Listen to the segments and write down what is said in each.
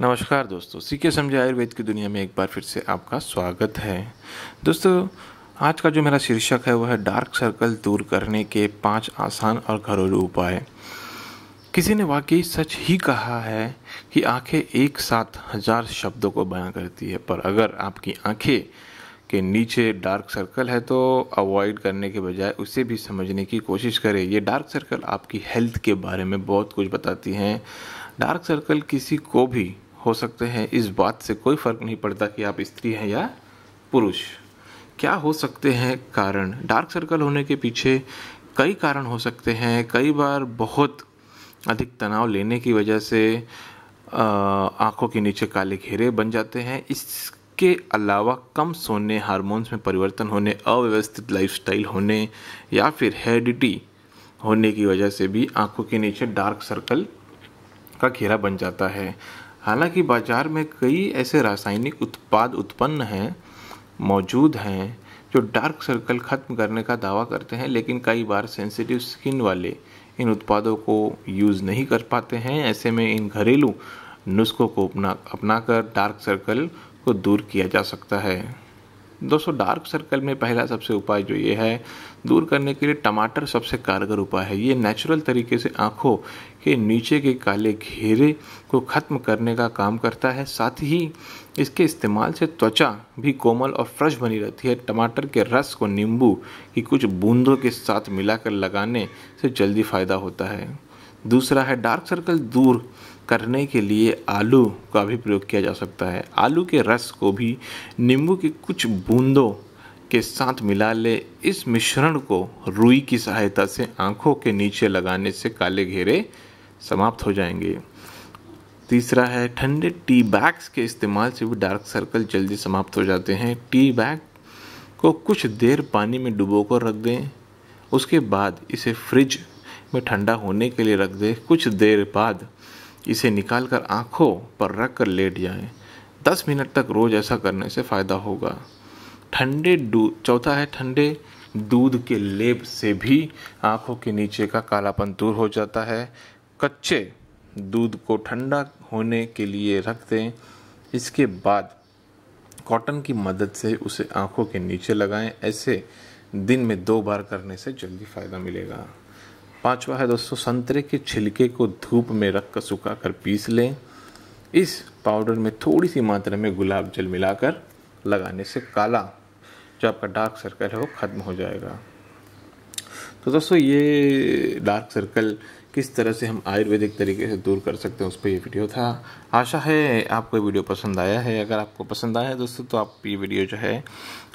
नमस्कार दोस्तों सीखे समझे आयुर्वेद की दुनिया में एक बार फिर से आपका स्वागत है दोस्तों आज का जो मेरा शीर्षक है वह है डार्क सर्कल दूर करने के पांच आसान और घरेलू उपाय किसी ने वाकई सच ही कहा है कि आंखें एक साथ हजार शब्दों को बयां करती है पर अगर आपकी आंखें के नीचे डार्क सर्कल है तो अवॉइड करने के बजाय उसे भी समझने की कोशिश करें ये डार्क सर्कल आपकी हेल्थ के बारे में बहुत कुछ बताती हैं डार्क सर्कल किसी को भी हो सकते हैं इस बात से कोई फ़र्क नहीं पड़ता कि आप स्त्री हैं या पुरुष क्या हो सकते हैं कारण डार्क सर्कल होने के पीछे कई कारण हो सकते हैं कई बार बहुत अधिक तनाव लेने की वजह से आंखों के नीचे काले घेरे बन जाते हैं इसके अलावा कम सोने हार्मोन्स में परिवर्तन होने अव्यवस्थित लाइफस्टाइल होने या फिर हेडिटी होने की वजह से भी आंखों के नीचे डार्क सर्कल का घेरा बन जाता है हालांकि बाजार में कई ऐसे रासायनिक उत्पाद उत्पन्न हैं मौजूद हैं जो डार्क सर्कल खत्म करने का दावा करते हैं लेकिन कई बार सेंसिटिव स्किन वाले इन उत्पादों को यूज़ नहीं कर पाते हैं ऐसे में इन घरेलू नुस्खों को अपना अपना कर डार्क सर्कल को दूर किया जा सकता है दोस्तों डार्क सर्कल में पहला सबसे उपाय जो ये है दूर करने के लिए टमाटर सबसे कारगर उपाय है ये नेचुरल तरीके से आँखों के नीचे के काले घेरे को ख़त्म करने का काम करता है साथ ही इसके इस्तेमाल से त्वचा भी कोमल और फ्रेश बनी रहती है टमाटर के रस को नींबू की कुछ बूंदों के साथ मिलाकर लगाने से जल्दी फ़ायदा होता है दूसरा है डार्क सर्कल दूर करने के लिए आलू का भी प्रयोग किया जा सकता है आलू के रस को भी नींबू की कुछ बूंदों के साथ मिला ले इस मिश्रण को रुई की सहायता से आंखों के नीचे लगाने से काले घेरे समाप्त हो जाएंगे तीसरा है ठंडे टी बैग्स के इस्तेमाल से भी डार्क सर्कल जल्दी समाप्त हो जाते हैं टी बैग को कुछ देर पानी में डुबो कर रख दें उसके बाद इसे फ्रिज में ठंडा होने के लिए रख दें कुछ देर बाद इसे निकालकर आंखों पर रख कर लेट जाएं। दस मिनट तक रोज़ ऐसा करने से फ़ायदा होगा ठंडे दूध चौथा है ठंडे दूध के लेप से भी आंखों के नीचे का कालापन दूर हो जाता है कच्चे दूध को ठंडा होने के लिए रख दें इसके बाद कॉटन की मदद से उसे आंखों के नीचे लगाएं ऐसे दिन में दो बार करने से जल्दी फ़ायदा मिलेगा पांचवा है दोस्तों संतरे के छिलके को धूप में रख कर सुखा कर पीस लें इस पाउडर में थोड़ी सी मात्रा में गुलाब जल मिलाकर लगाने से काला जो आपका डार्क सर्कल है वो ख़त्म हो जाएगा तो दोस्तों ये डार्क सर्कल किस तरह से हम आयुर्वेदिक तरीके से दूर कर सकते हैं उस पर ये वीडियो था आशा है आपको वीडियो पसंद आया है अगर आपको पसंद आया है दोस्तों तो आप ये वीडियो जो है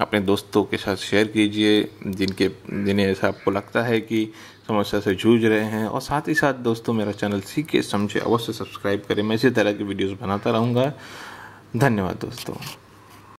अपने दोस्तों के साथ शेयर कीजिए जिनके जिन्हें ऐसा आपको लगता है कि समस्या से जूझ रहे हैं और साथ ही साथ दोस्तों मेरा चैनल सीखे समझे अवश्य सब्सक्राइब करें मैं इसी तरह की वीडियोज़ बनाता रहूँगा धन्यवाद दोस्तों